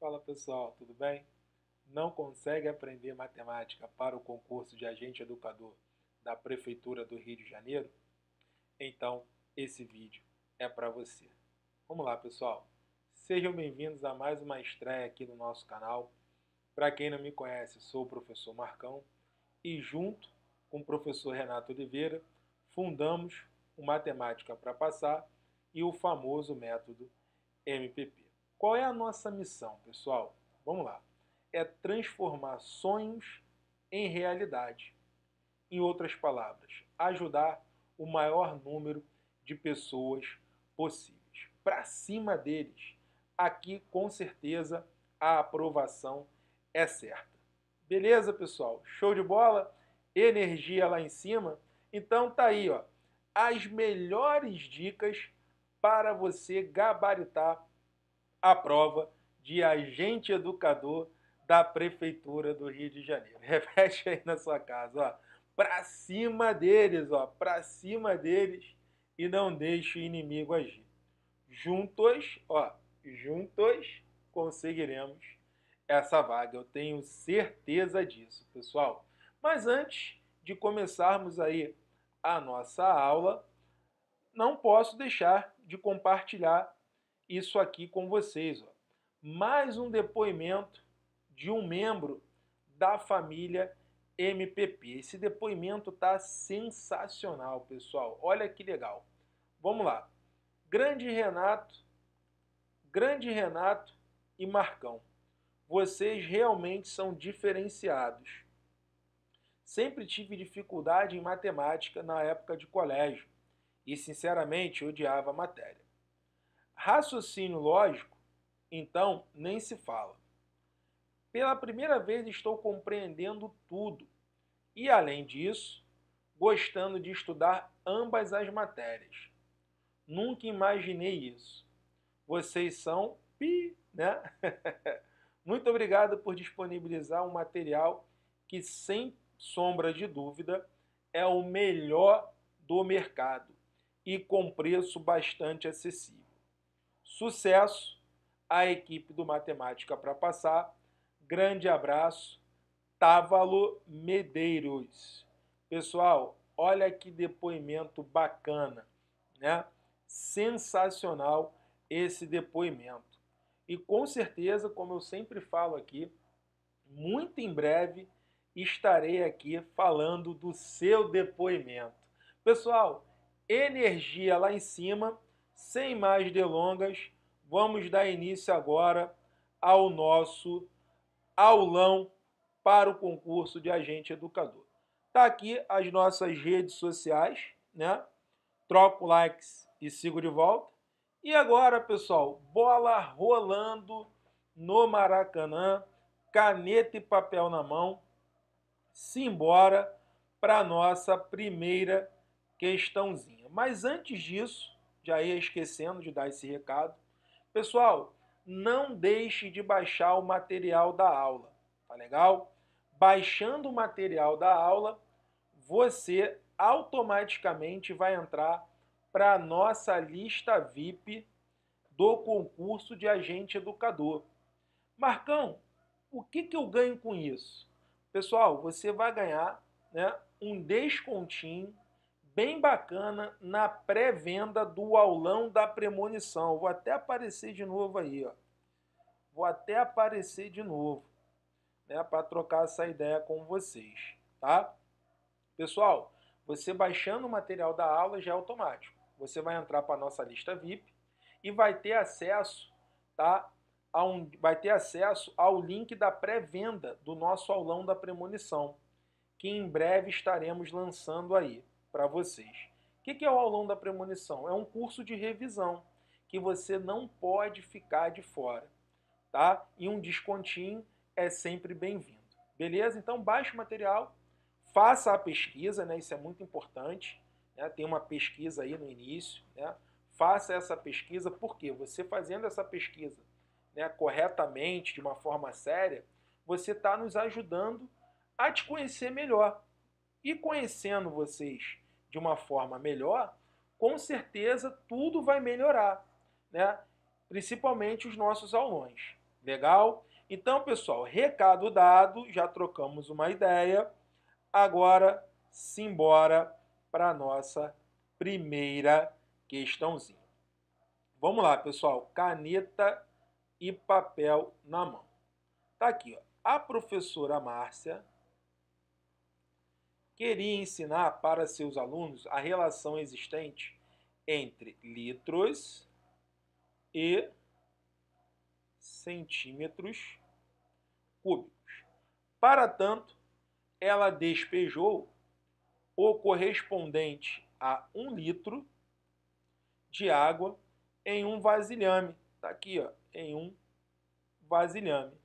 Fala pessoal, tudo bem? Não consegue aprender matemática para o concurso de agente educador da Prefeitura do Rio de Janeiro? Então, esse vídeo é para você. Vamos lá, pessoal. Sejam bem-vindos a mais uma estreia aqui no nosso canal. Para quem não me conhece, sou o professor Marcão e junto com o professor Renato Oliveira fundamos o Matemática para Passar e o famoso método MPP. Qual é a nossa missão, pessoal? Vamos lá. É transformar sonhos em realidade. Em outras palavras, ajudar o maior número de pessoas possíveis. Para cima deles, aqui com certeza a aprovação é certa. Beleza, pessoal? Show de bola? Energia lá em cima? Então tá aí, ó, as melhores dicas para você gabaritar a prova de agente educador da Prefeitura do Rio de Janeiro. Repete aí na sua casa, ó. Pra cima deles, ó. Pra cima deles e não deixe o inimigo agir. Juntos, ó. Juntos conseguiremos essa vaga. Eu tenho certeza disso, pessoal. Mas antes de começarmos aí a nossa aula, não posso deixar de compartilhar isso aqui com vocês. Ó. Mais um depoimento de um membro da família MPP. Esse depoimento tá sensacional, pessoal. Olha que legal. Vamos lá. Grande Renato, Grande Renato e Marcão. Vocês realmente são diferenciados. Sempre tive dificuldade em matemática na época de colégio e, sinceramente, odiava a matéria. Raciocínio lógico, então, nem se fala. Pela primeira vez estou compreendendo tudo e, além disso, gostando de estudar ambas as matérias. Nunca imaginei isso. Vocês são pi, né? Muito obrigado por disponibilizar um material que, sem sombra de dúvida, é o melhor do mercado e com preço bastante acessível. Sucesso à equipe do Matemática para Passar. Grande abraço, Távalo Medeiros. Pessoal, olha que depoimento bacana, né? Sensacional esse depoimento. E com certeza, como eu sempre falo aqui, muito em breve estarei aqui falando do seu depoimento. Pessoal, energia lá em cima sem mais delongas, vamos dar início agora ao nosso aulão para o concurso de agente educador. Tá aqui as nossas redes sociais, né? Troco likes e sigo de volta. E agora, pessoal, bola rolando no Maracanã, caneta e papel na mão, simbora para nossa primeira questãozinha. Mas antes disso, já ia esquecendo de dar esse recado. Pessoal, não deixe de baixar o material da aula, tá legal? Baixando o material da aula, você automaticamente vai entrar para a nossa lista VIP do concurso de agente educador. Marcão, o que, que eu ganho com isso? Pessoal, você vai ganhar né, um descontinho bem bacana na pré-venda do aulão da premonição. Vou até aparecer de novo aí, ó. Vou até aparecer de novo, né, para trocar essa ideia com vocês, tá? Pessoal, você baixando o material da aula já é automático. Você vai entrar para nossa lista VIP e vai ter acesso, tá? A um, vai ter acesso ao link da pré-venda do nosso aulão da premonição, que em breve estaremos lançando aí para vocês. O que, que é o aulão da premonição? É um curso de revisão que você não pode ficar de fora, tá? E um descontinho é sempre bem-vindo. Beleza? Então baixe o material, faça a pesquisa, né? Isso é muito importante. Né? Tem uma pesquisa aí no início, né? Faça essa pesquisa porque você fazendo essa pesquisa né, corretamente, de uma forma séria, você está nos ajudando a te conhecer melhor. E conhecendo vocês de uma forma melhor, com certeza tudo vai melhorar, né? principalmente os nossos aulões. Legal? Então, pessoal, recado dado, já trocamos uma ideia. Agora, simbora para a nossa primeira questãozinha. Vamos lá, pessoal. Caneta e papel na mão. Tá aqui, ó. A professora Márcia queria ensinar para seus alunos a relação existente entre litros e centímetros cúbicos. Para tanto, ela despejou o correspondente a um litro de água em um vasilhame. Está aqui, ó, em um vasilhame.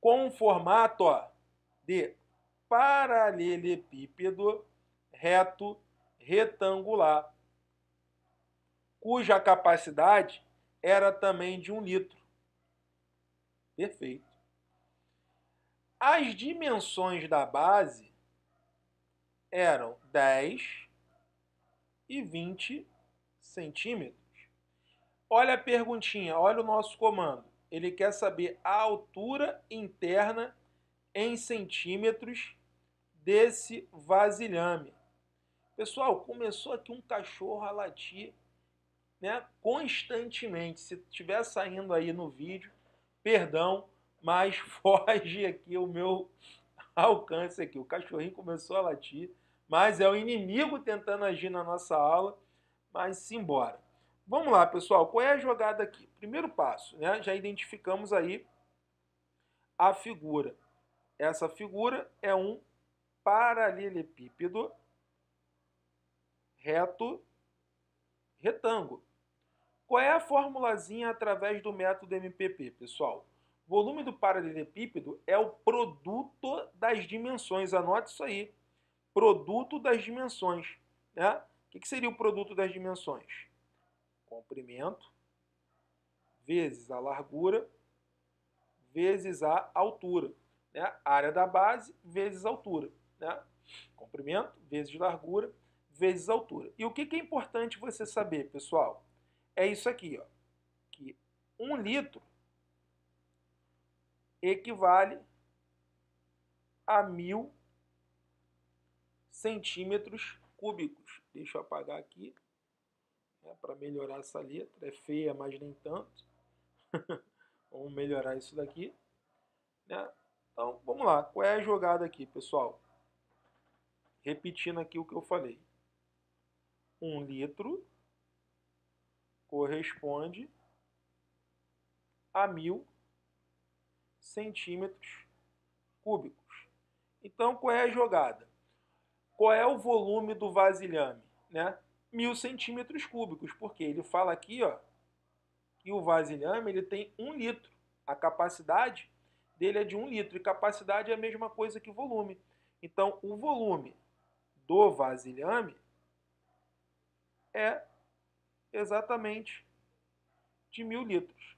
Com um formato ó, de paralelepípedo reto retangular, cuja capacidade era também de um litro. Perfeito. As dimensões da base eram 10 e 20 centímetros. Olha a perguntinha, olha o nosso comando. Ele quer saber a altura interna em centímetros desse vasilhame. Pessoal, começou aqui um cachorro a latir né, constantemente. Se estiver saindo aí no vídeo, perdão, mas foge aqui o meu alcance aqui. O cachorrinho começou a latir, mas é o inimigo tentando agir na nossa aula, mas simbora. Vamos lá, pessoal, qual é a jogada aqui? Primeiro passo, né? Já identificamos aí a figura. Essa figura é um paralelepípedo reto retângulo. Qual é a formulazinha através do método MPP, pessoal? O volume do paralelepípedo é o produto das dimensões. Anote isso aí. Produto das dimensões. Né? O que seria o produto das dimensões? Comprimento vezes a largura vezes a altura. Né? Área da base vezes altura. Né? Comprimento vezes largura vezes altura. E o que, que é importante você saber, pessoal? É isso aqui, ó, que um litro equivale a mil centímetros cúbicos. Deixa eu apagar aqui né, para melhorar essa letra. É feia, mas nem tanto. Vamos melhorar isso daqui. Né? Então, vamos lá. Qual é a jogada aqui, pessoal? Repetindo aqui o que eu falei. um litro corresponde a mil centímetros cúbicos. Então, qual é a jogada? Qual é o volume do vasilhame? Né? Mil centímetros cúbicos, porque ele fala aqui ó, que o vasilhame ele tem um litro. A capacidade dele é de 1 litro e capacidade é a mesma coisa que volume. Então, o volume do vasilhame é exatamente de mil litros.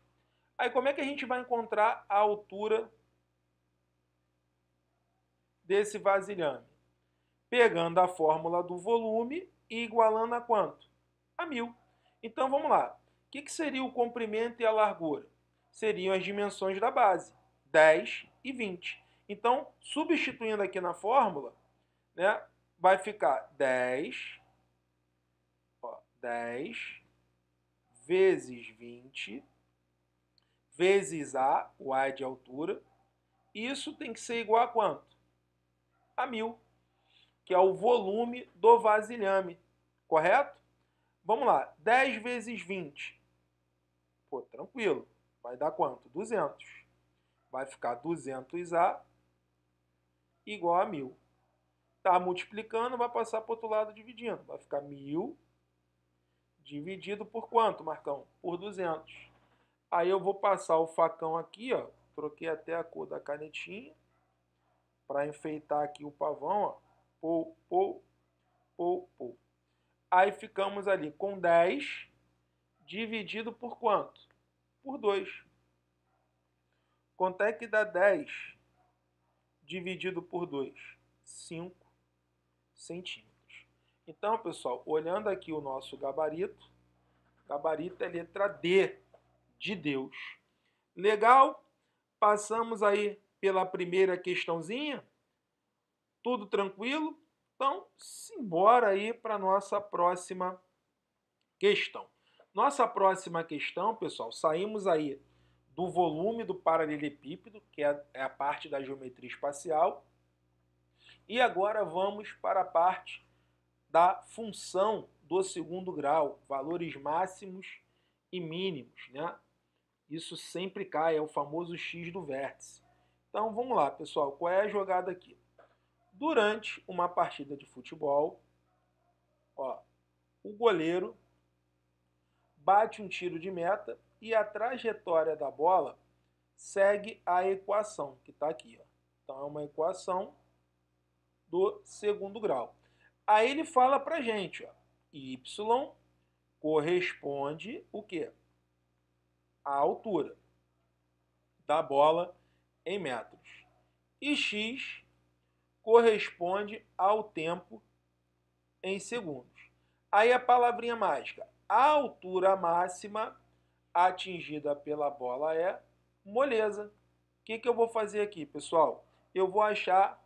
Aí, como é que a gente vai encontrar a altura desse vasilhame? Pegando a fórmula do volume e igualando a quanto? A mil. Então, vamos lá. O que seria o comprimento e a largura? Seriam as dimensões da base. 10 e 20. Então, substituindo aqui na fórmula, né, vai ficar 10, ó, 10 vezes 20 vezes A, o A é de altura, isso tem que ser igual a quanto? A 1.000, que é o volume do vasilhame, correto? Vamos lá, 10 vezes 20. Pô, tranquilo, vai dar quanto? 200 vai ficar 200A igual a 1.000. Está multiplicando, vai passar para o outro lado dividindo. Vai ficar 1.000 dividido por quanto, Marcão? Por 200. Aí eu vou passar o facão aqui, ó. Troquei até a cor da canetinha para enfeitar aqui o pavão, ó. Pou, pou, pou, pou. Aí ficamos ali com 10 dividido por quanto? Por 2. Quanto é que dá 10 dividido por 2? 5 centímetros. Então, pessoal, olhando aqui o nosso gabarito, gabarito é letra D, de Deus. Legal? Passamos aí pela primeira questãozinha? Tudo tranquilo? Então, simbora aí para nossa próxima questão. Nossa próxima questão, pessoal, saímos aí do volume do paralelepípedo, que é, é a parte da geometria espacial. E agora vamos para a parte da função do segundo grau, valores máximos e mínimos. Né? Isso sempre cai, é o famoso x do vértice. Então vamos lá, pessoal, qual é a jogada aqui? Durante uma partida de futebol, ó, o goleiro bate um tiro de meta e a trajetória da bola segue a equação que está aqui. Ó. Então é uma equação do segundo grau. Aí ele fala para gente, ó, y corresponde o quê? A altura da bola em metros. E x corresponde ao tempo em segundos. Aí a palavrinha mágica, a altura máxima atingida pela bola é moleza. O que, que eu vou fazer aqui, pessoal? Eu vou achar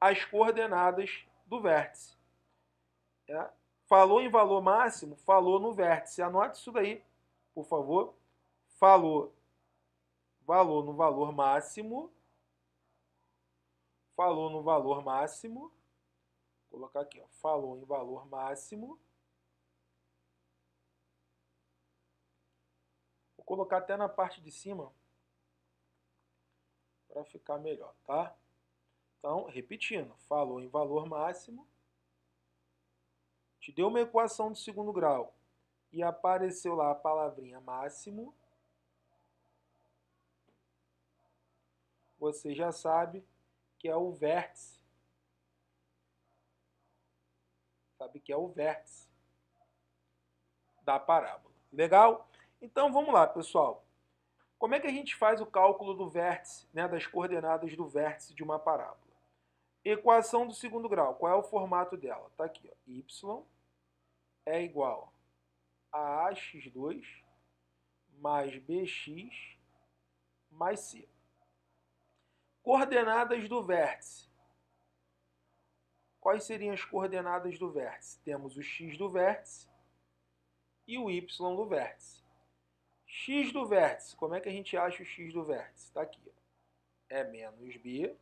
as coordenadas do vértice. É? Falou em valor máximo, falou no vértice. Anote isso daí, por favor. Falou valor no valor máximo. Falou no valor máximo. Vou colocar aqui, ó. falou em valor máximo. colocar até na parte de cima para ficar melhor, tá? Então, repetindo, falou em valor máximo, te deu uma equação de segundo grau e apareceu lá a palavrinha máximo, você já sabe que é o vértice. Sabe que é o vértice da parábola. Legal? Então vamos lá, pessoal. Como é que a gente faz o cálculo do vértice, né, das coordenadas do vértice de uma parábola? Equação do segundo grau, qual é o formato dela? Está aqui, ó, y é igual a ax2 mais bx mais c. Coordenadas do vértice. Quais seriam as coordenadas do vértice? Temos o x do vértice e o y do vértice x do vértice, como é que a gente acha o x do vértice? Está aqui. Ó. É menos b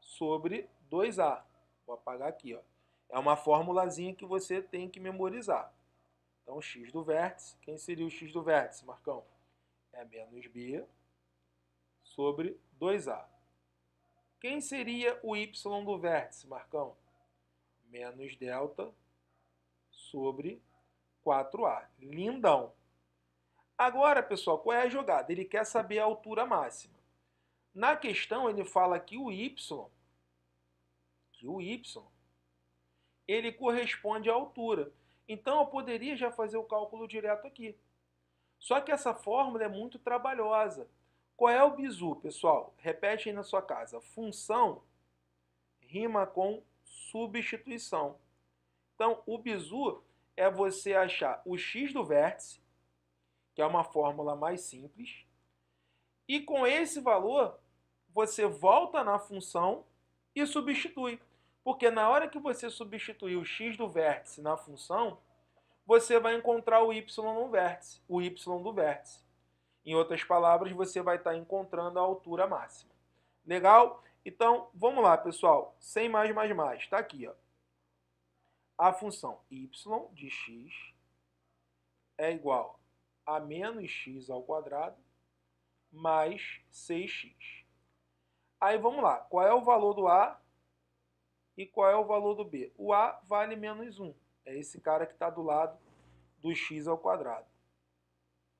sobre 2a. Vou apagar aqui. Ó. É uma formulazinha que você tem que memorizar. Então, x do vértice, quem seria o x do vértice, Marcão? É menos b sobre 2a. Quem seria o y do vértice, Marcão? Menos delta sobre 4a. Lindão! Agora, pessoal, qual é a jogada? Ele quer saber a altura máxima. Na questão, ele fala que o y, que o y, ele corresponde à altura. Então, eu poderia já fazer o cálculo direto aqui. Só que essa fórmula é muito trabalhosa. Qual é o bizu, pessoal? Repete aí na sua casa. Função rima com substituição. Então, o bizu é você achar o x do vértice que é uma fórmula mais simples. E com esse valor, você volta na função e substitui. Porque na hora que você substituir o x do vértice na função, você vai encontrar o y no vértice, o y do vértice. Em outras palavras, você vai estar encontrando a altura máxima. Legal? Então, vamos lá, pessoal. Sem mais, mais, mais. Está aqui, ó. A função y de x é igual a menos x ao quadrado mais 6x. Aí vamos lá, qual é o valor do A e qual é o valor do B? O A vale menos 1, é esse cara que está do lado do x ao quadrado.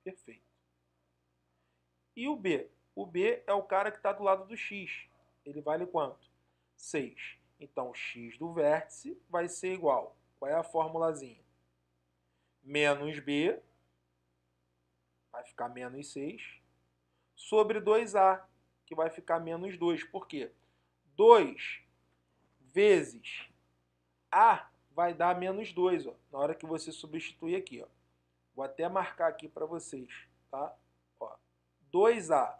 Perfeito. E o B? O B é o cara que está do lado do x. Ele vale quanto? 6. Então, x do vértice vai ser igual. Qual é a formulazinha? Menos b vai ficar menos 6, sobre 2A, que vai ficar menos 2. Por quê? 2 vezes A vai dar menos 2, ó, na hora que você substituir aqui. Ó. Vou até marcar aqui para vocês. Tá? Ó, 2A,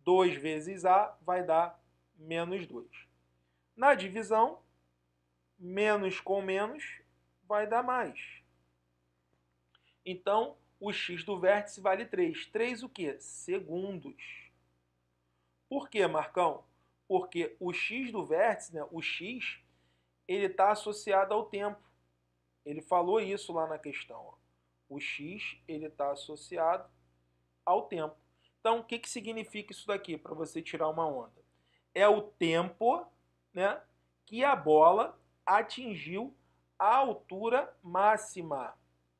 2 vezes A vai dar menos 2. Na divisão, menos com menos vai dar mais. Então, o x do vértice vale 3. 3 o quê? Segundos. Por quê, Marcão? Porque o x do vértice, né, o x, ele está associado ao tempo. Ele falou isso lá na questão. Ó. O x ele está associado ao tempo. Então, o que, que significa isso daqui para você tirar uma onda? É o tempo né, que a bola atingiu a altura máxima.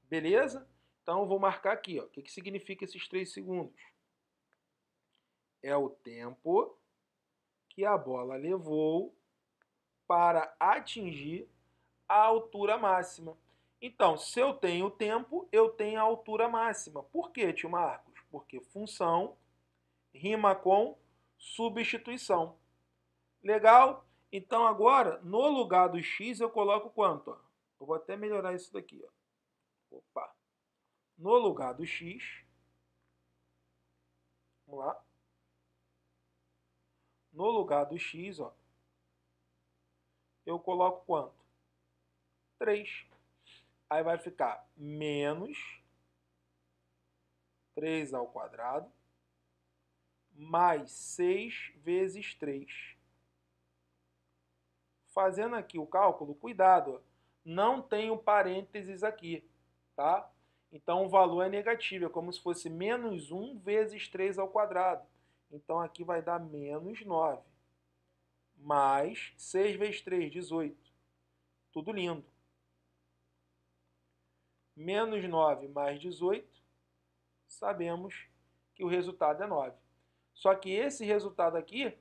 Beleza? Então, vou marcar aqui. Ó. O que, que significa esses 3 segundos? É o tempo que a bola levou para atingir a altura máxima. Então, se eu tenho tempo, eu tenho a altura máxima. Por quê, tio Marcos? Porque função rima com substituição. Legal? Então, agora, no lugar do x, eu coloco quanto? Ó? Eu vou até melhorar isso daqui. Ó. Opa! no lugar do x. Vamos lá. No lugar do x, ó, eu coloco quanto? 3. Aí vai ficar menos 3 ao quadrado mais 6 vezes 3. Fazendo aqui o cálculo, cuidado, ó, não tenho parênteses aqui, tá? Então o valor é negativo, é como se fosse menos 1 vezes 3 ao quadrado. Então aqui vai dar menos 9. Mais 6 vezes 3, 18. Tudo lindo. Menos 9 mais 18, sabemos que o resultado é 9. Só que esse resultado aqui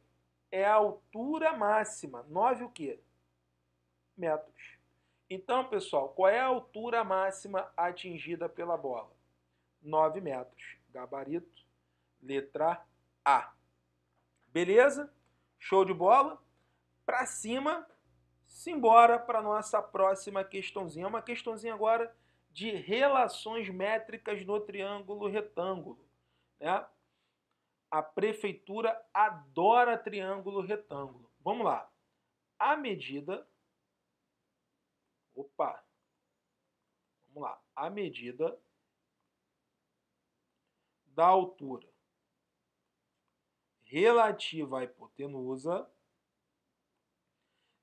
é a altura máxima. 9 o quê? Metros. Então, pessoal, qual é a altura máxima atingida pela bola? 9 metros. Gabarito, letra A. Beleza? Show de bola? Para cima, simbora para nossa próxima questãozinha. Uma questãozinha agora de relações métricas no triângulo retângulo. Né? A prefeitura adora triângulo retângulo. Vamos lá. A medida Opa! Vamos lá. A medida da altura relativa à hipotenusa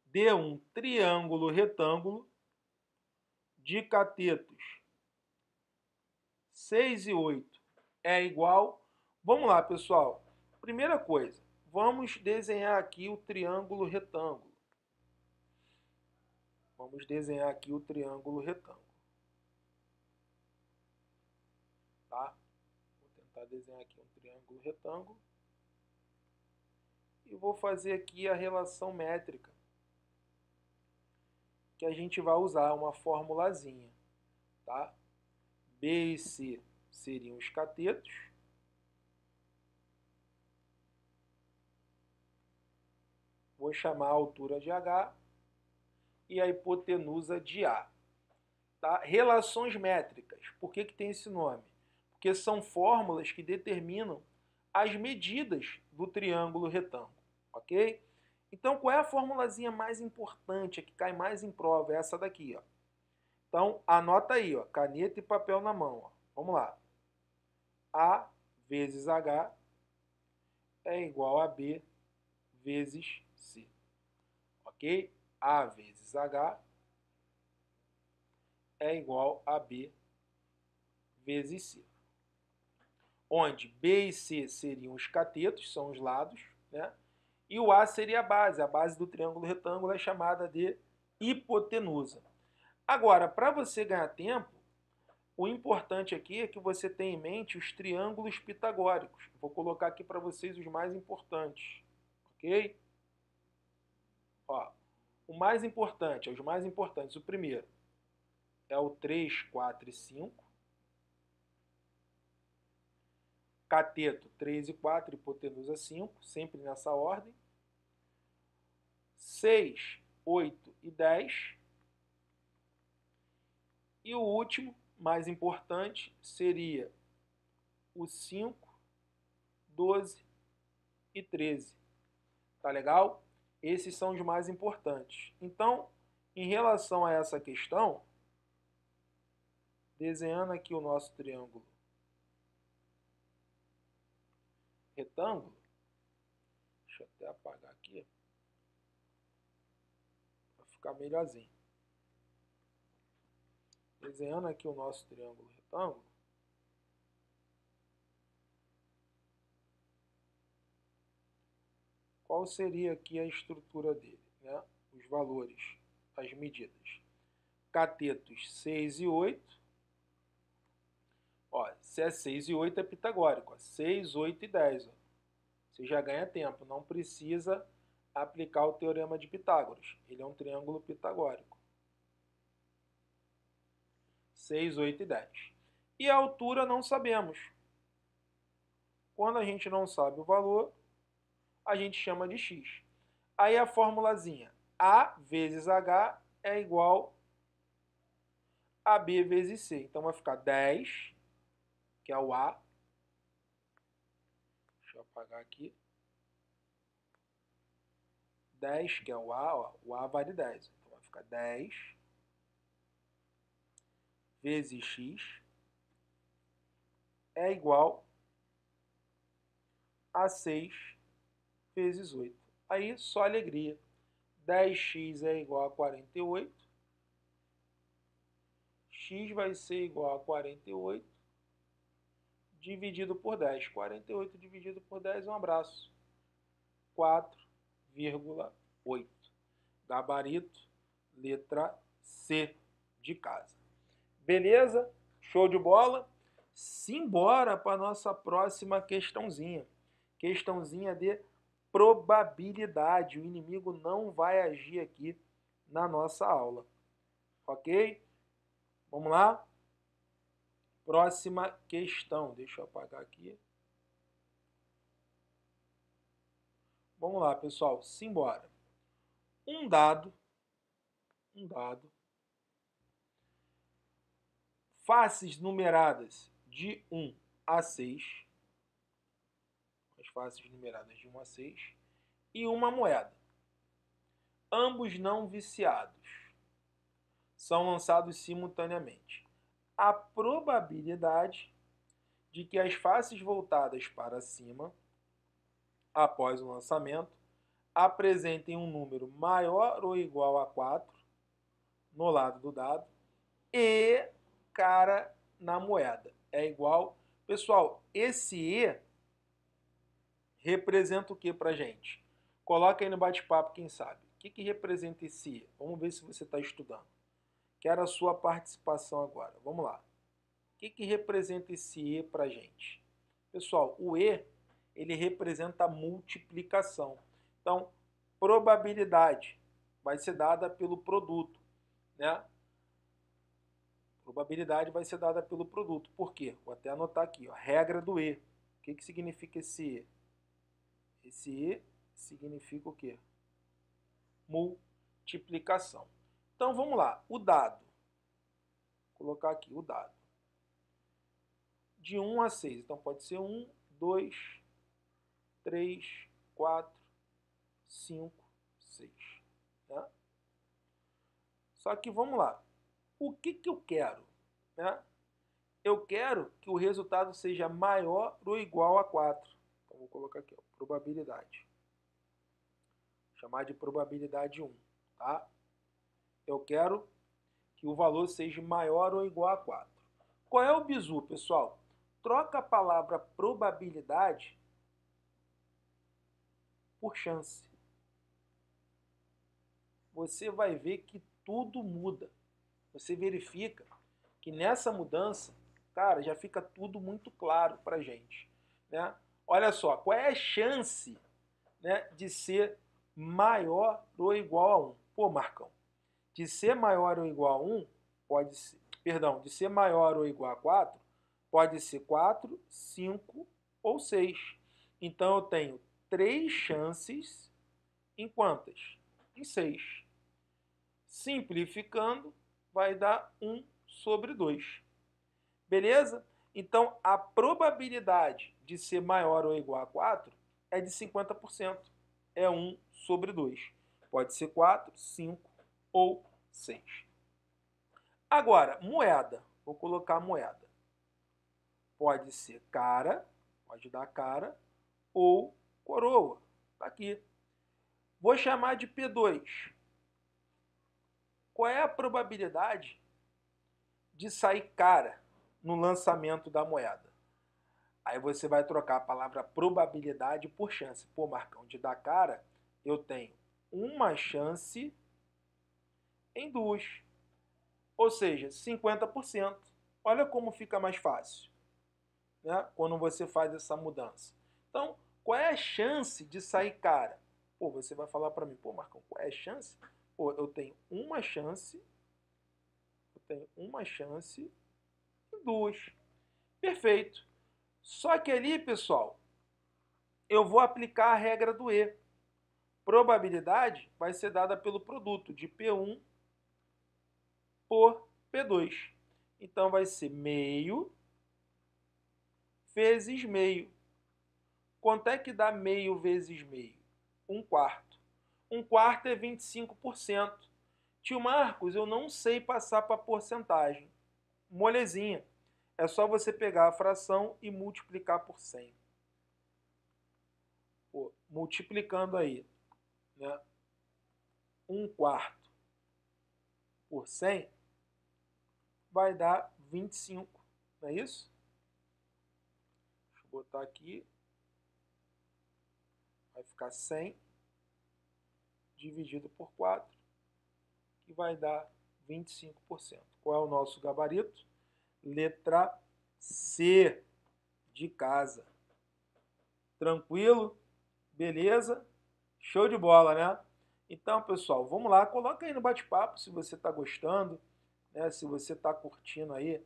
de um triângulo retângulo de catetos 6 e 8 é igual. Vamos lá, pessoal. Primeira coisa, vamos desenhar aqui o triângulo retângulo. Vamos desenhar aqui o triângulo retângulo. Tá? Vou tentar desenhar aqui um triângulo retângulo. E vou fazer aqui a relação métrica que a gente vai usar, uma formulazinha. Tá? B e C seriam os catetos. Vou chamar a altura de H e a hipotenusa de A. Tá? Relações métricas. Por que, que tem esse nome? Porque são fórmulas que determinam as medidas do triângulo retângulo. Ok? Então, qual é a formulazinha mais importante, a que cai mais em prova? É essa daqui. Ó. Então, anota aí, ó, caneta e papel na mão. Ó. Vamos lá. A vezes H é igual a B vezes C. Ok? A vezes H é igual a B vezes C. Onde B e C seriam os catetos, são os lados, né? e o A seria a base. A base do triângulo retângulo é chamada de hipotenusa. Agora, para você ganhar tempo, o importante aqui é que você tenha em mente os triângulos pitagóricos. Vou colocar aqui para vocês os mais importantes, ok? Ó, o mais importante, é os mais importantes, o primeiro é o 3, 4 e 5. Cateto 3 e 4, hipotenusa 5, sempre nessa ordem. 6, 8 e 10. E o último, mais importante, seria o 5, 12 e 13. Tá legal? Esses são os mais importantes. Então, em relação a essa questão, desenhando aqui o nosso triângulo retângulo, deixa eu até apagar aqui, para ficar melhorzinho. Desenhando aqui o nosso triângulo retângulo, qual seria aqui a estrutura dele, né? os valores, as medidas. Catetos 6 e 8. Ó, se é 6 e 8 é pitagórico. Ó. 6, 8 e 10. Ó. Você já ganha tempo, não precisa aplicar o teorema de Pitágoras. Ele é um triângulo pitagórico. 6, 8 e 10. E a altura não sabemos. Quando a gente não sabe o valor, a gente chama de x. Aí a formulazinha A vezes H é igual a B vezes C. Então vai ficar 10, que é o A. Deixa eu apagar aqui. 10, que é o A, ó, o A vale 10. Então vai ficar 10 vezes x é igual a 6 vezes 8. Aí só alegria. 10x é igual a 48. x vai ser igual a 48 dividido por 10. 48 dividido por 10 é um abraço. 4,8. Gabarito, letra C de casa. Beleza? Show de bola? Simbora para a nossa próxima questãozinha. Questãozinha de probabilidade. O inimigo não vai agir aqui na nossa aula. Ok? Vamos lá? Próxima questão. Deixa eu apagar aqui. Vamos lá, pessoal. Simbora. Um dado. Um dado. Faces numeradas de 1 a 6 faces numeradas de 1 a 6 e uma moeda. Ambos não viciados são lançados simultaneamente. A probabilidade de que as faces voltadas para cima, após o lançamento, apresentem um número maior ou igual a 4 no lado do dado e cara na moeda é igual. Pessoal, esse E representa o que para gente? Coloca aí no bate-papo, quem sabe. O que, que representa esse? Vamos ver se você está estudando. Quero a sua participação agora. Vamos lá. O que, que representa esse E para gente? Pessoal, o E ele representa a multiplicação. Então, probabilidade vai ser dada pelo produto, né? Probabilidade vai ser dada pelo produto. Por quê? Vou até anotar aqui, ó, regra do E. O que, que significa esse E? Esse E significa o quê? Multiplicação. Então vamos lá, o dado. Vou colocar aqui o dado. De 1 a 6. Então pode ser 1, 2, 3, 4, 5, 6. Né? Só que vamos lá. O que, que eu quero? Né? Eu quero que o resultado seja maior ou igual a 4. Então vou colocar aqui. Ó probabilidade. Vou chamar de probabilidade 1, tá? Eu quero que o valor seja maior ou igual a 4. Qual é o bizu, pessoal? Troca a palavra probabilidade por chance. Você vai ver que tudo muda. Você verifica que nessa mudança, cara, já fica tudo muito claro para gente, né? Olha só, qual é a chance né, de ser maior ou igual a 1? Pô, Marcão, de ser maior ou igual a 1, pode ser, perdão, de ser maior ou igual a 4, pode ser 4, 5 ou 6. Então eu tenho 3 chances em quantas? Em 6. Simplificando, vai dar 1 sobre 2. Beleza? Então, a probabilidade de ser maior ou igual a 4 é de 50%. É 1 sobre 2. Pode ser 4, 5 ou 6. Agora, moeda. Vou colocar moeda. Pode ser cara, pode dar cara, ou coroa. Está aqui. Vou chamar de P2. Qual é a probabilidade de sair cara? no lançamento da moeda. Aí você vai trocar a palavra probabilidade por chance. Pô, Marcão, de dar cara, eu tenho uma chance em duas. Ou seja, 50%. Olha como fica mais fácil né, quando você faz essa mudança. Então, qual é a chance de sair cara? Pô, você vai falar para mim, pô, Marcão, qual é a chance? Pô, eu tenho uma chance, eu tenho uma chance 2. Perfeito. Só que ali, pessoal, eu vou aplicar a regra do E. Probabilidade vai ser dada pelo produto de P1 por P2. Então vai ser meio vezes meio. Quanto é que dá meio vezes meio? Um quarto. Um quarto é 25%. Tio Marcos, eu não sei passar para porcentagem. Molezinha. É só você pegar a fração e multiplicar por 100. Pô, multiplicando aí, né? 1 quarto por 100 vai dar 25, não é isso? Deixa eu botar aqui. Vai ficar 100 dividido por 4, que vai dar 25%. Qual é o nosso gabarito? Letra C de casa. Tranquilo? Beleza? Show de bola, né? Então, pessoal, vamos lá. Coloca aí no bate-papo se você está gostando, né? se você está curtindo aí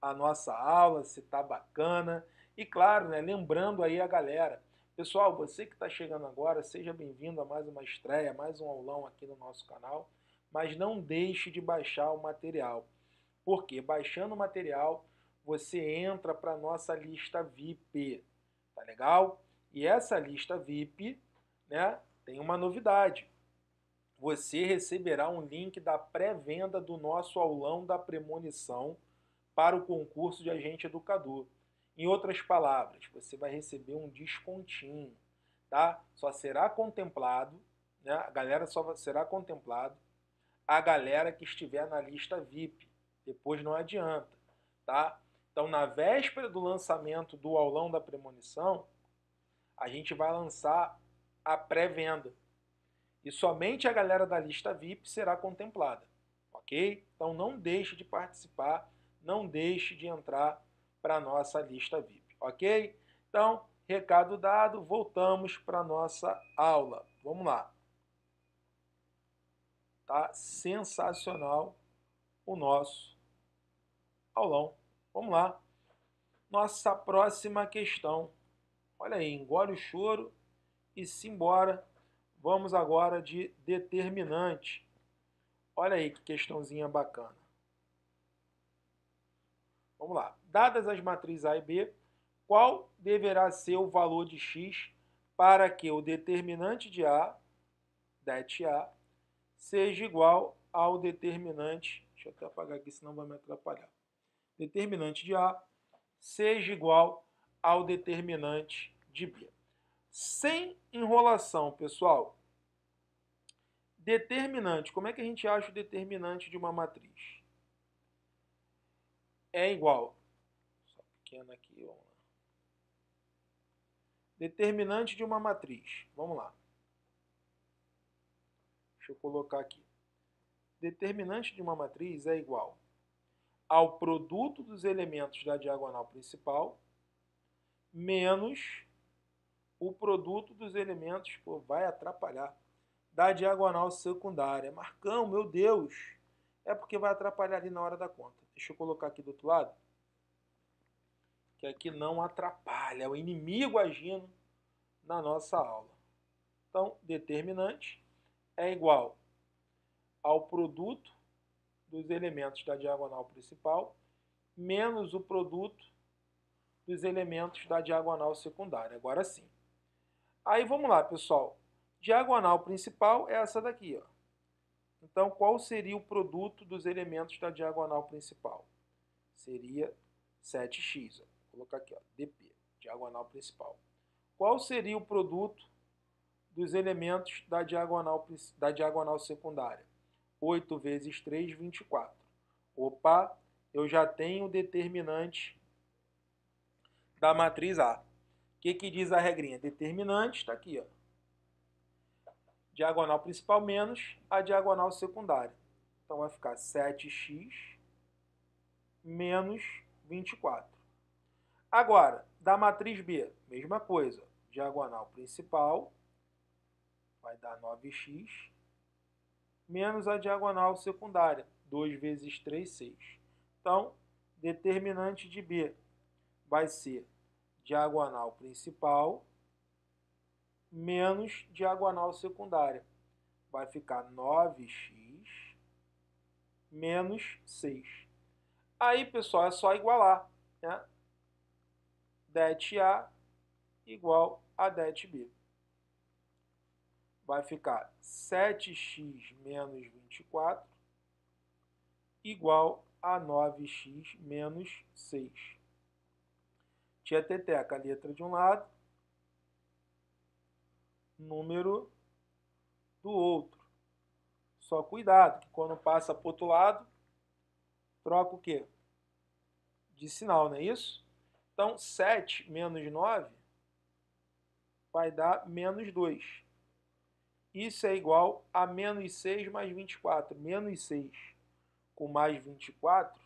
a nossa aula, se está bacana. E claro, né? lembrando aí a galera. Pessoal, você que está chegando agora, seja bem-vindo a mais uma estreia, mais um aulão aqui no nosso canal. Mas não deixe de baixar o material. Porque baixando o material, você entra para a nossa lista VIP. Tá legal? E essa lista VIP né, tem uma novidade. Você receberá um link da pré-venda do nosso aulão da premonição para o concurso de agente educador. Em outras palavras, você vai receber um descontinho, tá? Só será contemplado, né? A galera só será contemplado a galera que estiver na lista VIP. Depois não adianta, tá? Então, na véspera do lançamento do aulão da premonição, a gente vai lançar a pré-venda. E somente a galera da lista VIP será contemplada, ok? Então, não deixe de participar, não deixe de entrar para a nossa lista VIP, ok? Então, recado dado, voltamos para a nossa aula. Vamos lá. Tá sensacional o nosso aulão. Vamos lá. Nossa próxima questão. Olha aí, engole o choro e simbora. Vamos agora de determinante. Olha aí que questãozinha bacana. Vamos lá. Dadas as matrizes A e B, qual deverá ser o valor de x para que o determinante de A, det A, seja igual ao determinante, deixa eu até apagar aqui senão vai me atrapalhar, determinante de A seja igual ao determinante de B. Sem enrolação, pessoal. Determinante. Como é que a gente acha o determinante de uma matriz? É igual. Só pequeno aqui, vamos lá. Determinante de uma matriz. Vamos lá. Deixa eu colocar aqui. Determinante de uma matriz é igual ao produto dos elementos da diagonal principal menos o produto dos elementos, pô, vai atrapalhar, da diagonal secundária. Marcão, meu Deus! É porque vai atrapalhar ali na hora da conta. Deixa eu colocar aqui do outro lado. Que aqui não atrapalha, é o inimigo agindo na nossa aula. Então, determinante é igual ao produto dos elementos da diagonal principal menos o produto dos elementos da diagonal secundária. Agora sim. Aí vamos lá, pessoal. Diagonal principal é essa daqui. Ó. Então, qual seria o produto dos elementos da diagonal principal? Seria 7x. Ó. Vou colocar aqui, ó, dp, diagonal principal. Qual seria o produto dos elementos da diagonal, da diagonal secundária? 8 vezes 3, 24. Opa, eu já tenho o determinante da matriz A. O que, que diz a regrinha? Determinante, está aqui, ó diagonal principal menos a diagonal secundária. Então vai ficar 7x menos 24. Agora, da matriz B, mesma coisa. Diagonal principal vai dar 9x menos a diagonal secundária, 2 vezes 3, 6. Então, determinante de B vai ser diagonal principal menos diagonal secundária. Vai ficar 9x menos 6. Aí, pessoal, é só igualar. Né? det A igual a det B vai ficar 7x menos 24 igual a 9x menos 6. Tia Teteca, letra de um lado, número do outro. Só cuidado, que quando passa para o outro lado, troca o quê? De sinal, não é isso? Então, 7 menos 9 vai dar menos 2. Isso é igual a menos 6 mais 24. Menos 6 com mais 24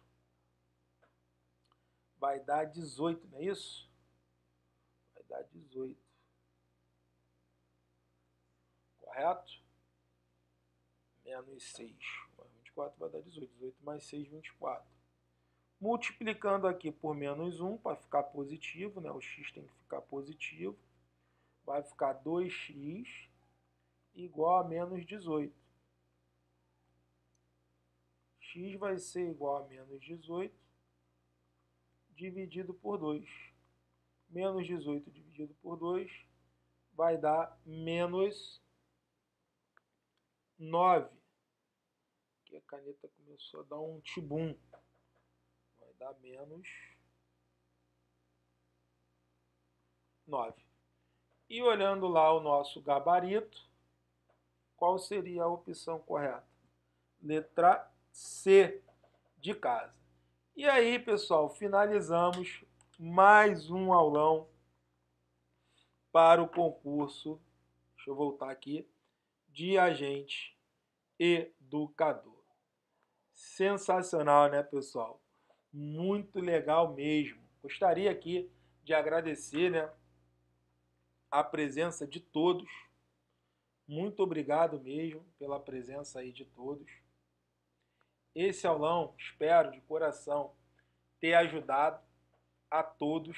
vai dar 18, não é isso? Vai dar 18. Correto? Menos 6 mais 24 vai dar 18. 18 mais 6, 24. Multiplicando aqui por menos 1 para ficar positivo, né? o x tem que ficar positivo. Vai ficar 2x igual a menos 18. x vai ser igual a menos 18 dividido por 2. Menos 18 dividido por 2 vai dar menos 9. Aqui a caneta começou a dar um tibum. Vai dar menos 9. E olhando lá o nosso gabarito, qual seria a opção correta? Letra C de casa. E aí, pessoal, finalizamos mais um aulão para o concurso. Deixa eu voltar aqui. De agente educador. Sensacional, né, pessoal? Muito legal mesmo. Gostaria aqui de agradecer, né, a presença de todos muito obrigado mesmo pela presença aí de todos. Esse aulão, espero de coração ter ajudado a todos.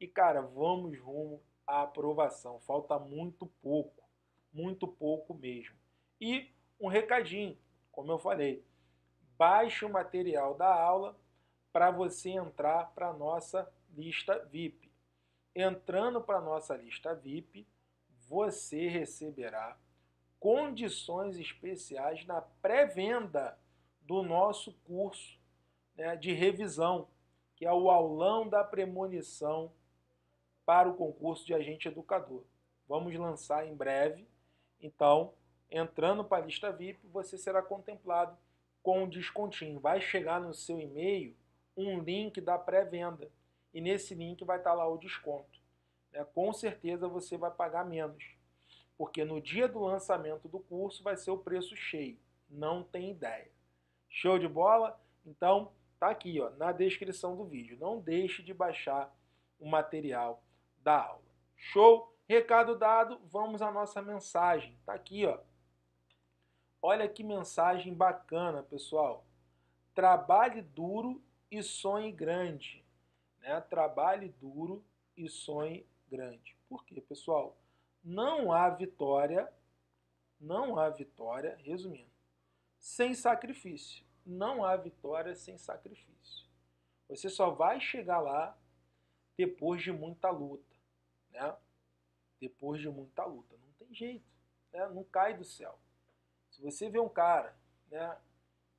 E cara, vamos rumo à aprovação. Falta muito pouco, muito pouco mesmo. E um recadinho, como eu falei, baixe o material da aula para você entrar para a nossa lista VIP. Entrando para a nossa lista VIP, você receberá condições especiais na pré-venda do nosso curso né, de revisão, que é o aulão da premonição para o concurso de agente educador. Vamos lançar em breve. Então, entrando para a lista VIP, você será contemplado com um descontinho. Vai chegar no seu e-mail um link da pré-venda e nesse link vai estar lá o desconto né, com certeza você vai pagar menos. Porque no dia do lançamento do curso vai ser o preço cheio. Não tem ideia. Show de bola? Então, tá aqui ó, na descrição do vídeo. Não deixe de baixar o material da aula. Show? Recado dado, vamos à nossa mensagem. Tá aqui, ó. Olha que mensagem bacana, pessoal. Trabalhe duro e sonhe grande. Né? Trabalhe duro e sonhe grande. Por quê, pessoal? Não há vitória, não há vitória, resumindo, sem sacrifício. Não há vitória sem sacrifício. Você só vai chegar lá depois de muita luta, né? Depois de muita luta, não tem jeito, né? Não cai do céu. Se você vê um cara, né,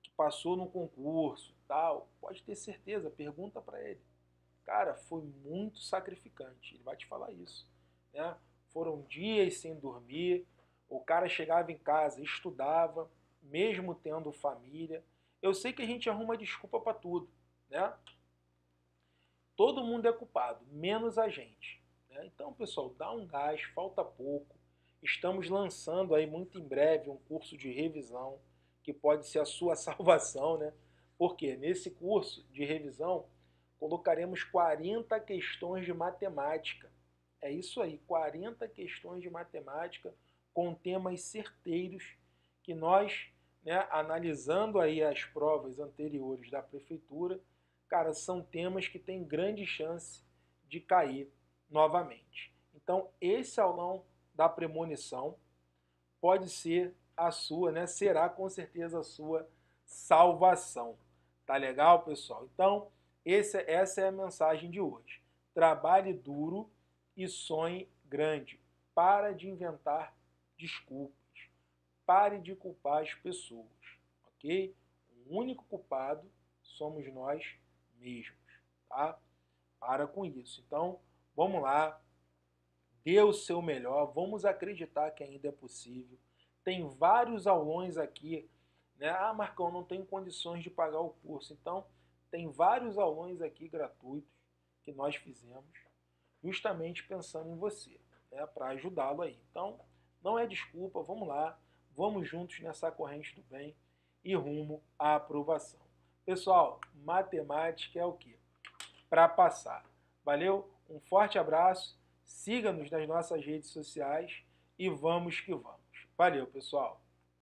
que passou no concurso, tal, pode ter certeza, pergunta para ele Cara, foi muito sacrificante. Ele vai te falar isso. Né? Foram dias sem dormir. O cara chegava em casa, estudava, mesmo tendo família. Eu sei que a gente arruma desculpa para tudo, né? Todo mundo é culpado, menos a gente. Né? Então, pessoal, dá um gás, falta pouco. Estamos lançando aí muito em breve um curso de revisão que pode ser a sua salvação, né? Porque nesse curso de revisão colocaremos 40 questões de matemática. É isso aí, 40 questões de matemática com temas certeiros que nós, né, analisando aí as provas anteriores da prefeitura, cara, são temas que têm grande chance de cair novamente. Então, esse aulão da premonição pode ser a sua, né? Será com certeza a sua salvação. Tá legal, pessoal? Então, esse, é, essa é a mensagem de hoje. Trabalhe duro e sonhe grande. Para de inventar desculpas. Pare de culpar as pessoas, ok? O único culpado somos nós mesmos, tá? Para com isso. Então, vamos lá. Dê o seu melhor. Vamos acreditar que ainda é possível. Tem vários aulões aqui. Né? Ah, Marcão, não tenho condições de pagar o curso. Então, tem vários aulões aqui gratuitos que nós fizemos, justamente pensando em você, né, para ajudá-lo aí. Então, não é desculpa, vamos lá, vamos juntos nessa corrente do bem e rumo à aprovação. Pessoal, matemática é o que? Para passar. Valeu, um forte abraço, siga-nos nas nossas redes sociais e vamos que vamos. Valeu, pessoal!